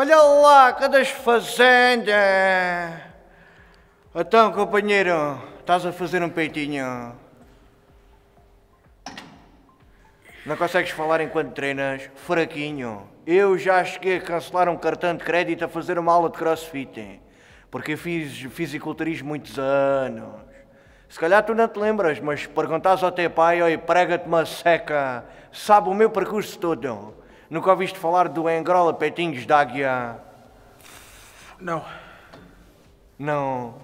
Olha lá, cadê fazenda? Então, companheiro, estás a fazer um peitinho. Não consegues falar enquanto treinas? Fraquinho. Eu já cheguei a cancelar um cartão de crédito a fazer uma aula de crossfit. Porque eu fiz fisiculturismo muitos anos. Se calhar tu não te lembras, mas perguntas ao teu pai, oi, prega-te uma seca. Sabe o meu percurso todo. Nunca ouviste falar do Angola Petinhos de Águia? Não. Não.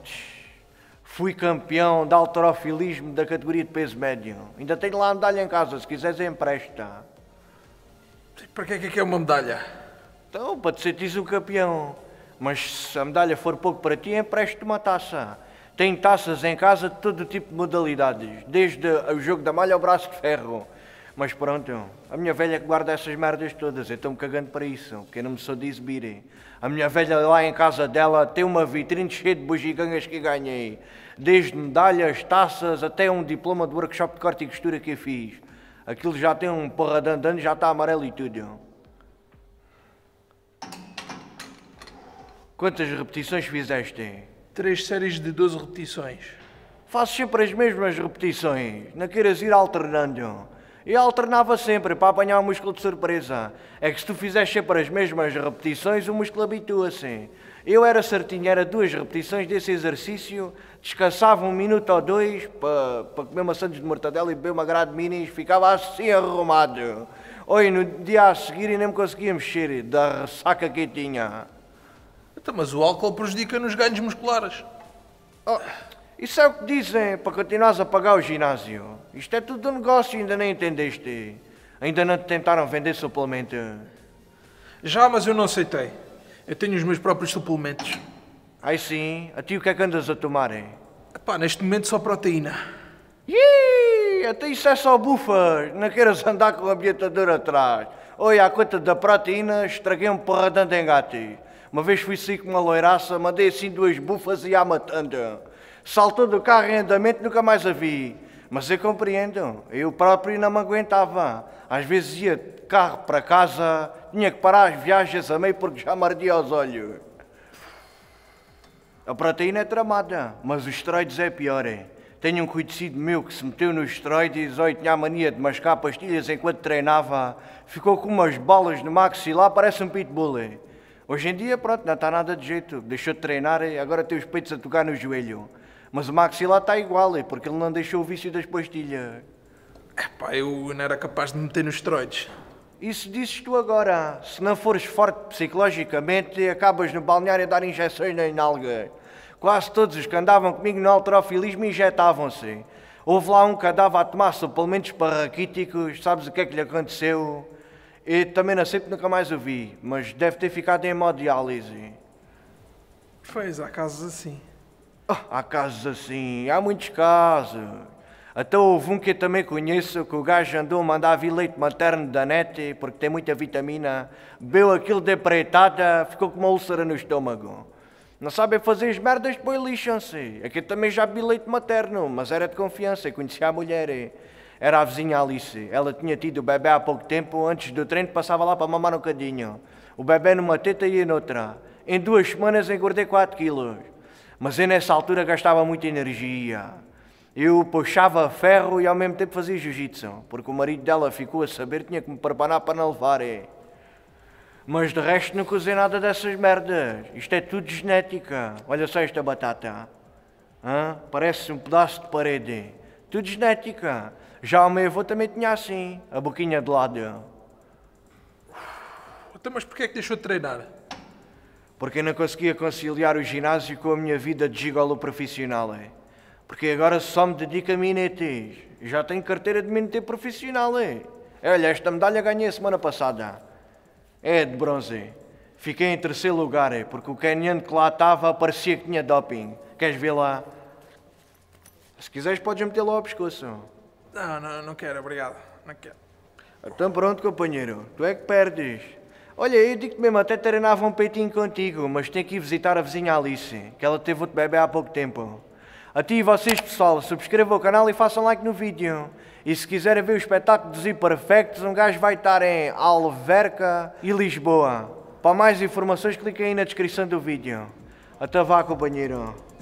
Fui campeão de alterofilismo da categoria de peso médio. Ainda tenho lá a medalha em casa, se quiseres empresta. Para é que é que é uma medalha? Então, para te sentires o campeão. Mas se a medalha for pouco para ti, empresto-te uma taça. Tem taças em casa de todo tipo de modalidades, desde o jogo da malha ao braço de ferro, mas pronto, a minha velha que guarda essas merdas todas, eu estou-me cagando para isso, que eu não me sou de exibir. A minha velha lá em casa dela tem uma vitrine cheia de bugigangas que ganhei, desde medalhas, taças, até um diploma de workshop de corte e costura que eu fiz. Aquilo já tem um porradão de anos, já está amarelo e tudo. Quantas repetições fizeste? Três séries de 12 repetições. Faço sempre as mesmas repetições, não queiras ir alternando. E alternava sempre para apanhar o músculo de surpresa. É que se tu fizeres sempre as mesmas repetições, o músculo habitua-se. Eu era certinho, era duas repetições desse exercício, descansava um minuto ou dois para, para comer uma sandes de mortadela e beber uma grade de minis, ficava assim arrumado. Oi, no dia a seguir e nem me conseguia mexer da ressaca que tinha. Então, mas o álcool prejudica nos ganhos musculares. Oh. Isso é o que dizem para continuares a pagar o ginásio? Isto é tudo um negócio, ainda nem entendeste. Ainda não te tentaram vender suplemento. Já, mas eu não aceitei. Eu tenho os meus próprios suplementos. Ai sim, a ti o que é que andas a tomar? Epá, neste momento só proteína. Ih, até isso é só bufas. Não queiras andar com a bilhetadora atrás. Oi, à conta da proteína, estraguei um porradão de engate. Uma vez fui sair assim com uma loiraça, mandei assim duas bufas e a matando saltou do carro em andamento, nunca mais a vi. Mas eu compreendo, eu próprio não me aguentava. Às vezes ia de carro para casa, tinha que parar as viagens a meio porque já mordia os olhos. A proteína é tramada, mas os esteroides é pior. É. Tenho um conhecido meu que se meteu nos esteroides, oi, tinha a mania de mascar pastilhas enquanto treinava, ficou com umas balas no maxilar, parece um pitbull. É. Hoje em dia, pronto, não está nada de jeito, deixou de treinar, e é. agora tem os peitos a tocar no joelho. Mas o lá está igual, é porque ele não deixou o vício das pastilhas. Epá, eu não era capaz de meter nos esteroides. Isso dizes tu agora. Se não fores forte psicologicamente, acabas no balneário a dar injeções na nalga. Quase todos os que andavam comigo no alterofilismo injetavam-se. Houve lá um que andava a tomar suplementos parraquíticos, sabes o que é que lhe aconteceu? E também não sei porque nunca mais o vi, mas deve ter ficado em hemodiálise. Pois, há casos assim. Ah, há casos assim, há muitos casos. Até houve um que eu também conheço, que o gajo andou a mandar vir leite materno da net, porque tem muita vitamina, bebeu aquilo de preitada, ficou com uma úlcera no estômago. Não sabem fazer as merdas, depois lixam-se. Aqui é também já bebi leite materno, mas era de confiança, conhecia a mulher. Era a vizinha Alice. Ela tinha tido o bebê há pouco tempo, antes do treino passava lá para mamar um bocadinho. O bebê numa teta e noutra. Em duas semanas engordei 4 quilos. Mas eu nessa altura gastava muita energia. Eu puxava ferro e ao mesmo tempo fazia jiu-jitsu, porque o marido dela ficou a saber, tinha que me preparar para não levar. É. Mas de resto não cozei nada dessas merdas. Isto é tudo genética. Olha só esta batata. Hã? Parece um pedaço de parede. Tudo genética. Já o meu avô também tinha assim, a boquinha de lado. Então, mas porquê é que deixou de treinar? porque eu não conseguia conciliar o ginásio com a minha vida de gigolo profissional. É? Porque agora só me dedico a minetes. Né, Já tenho carteira de minete profissional. É? é? Olha, esta medalha ganhei a semana passada. É de bronze. Fiquei em terceiro lugar, é? porque o canhão que lá estava parecia que tinha doping. Queres ver lá? Se quiseres, podes meter lá ao pescoço. Não, não, não quero, obrigado. Não quero. Então pronto, companheiro. Tu é que perdes. Olha, eu digo-te mesmo, até treinava um peitinho contigo, mas tenho que ir visitar a vizinha Alice, que ela teve outro bebê há pouco tempo. A ti e vocês, pessoal, subscrevam o canal e façam like no vídeo. E se quiserem ver o espetáculo dos Imperfectos, um gajo vai estar em Alverca e Lisboa. Para mais informações, cliquem aí na descrição do vídeo. Até vá, companheiro.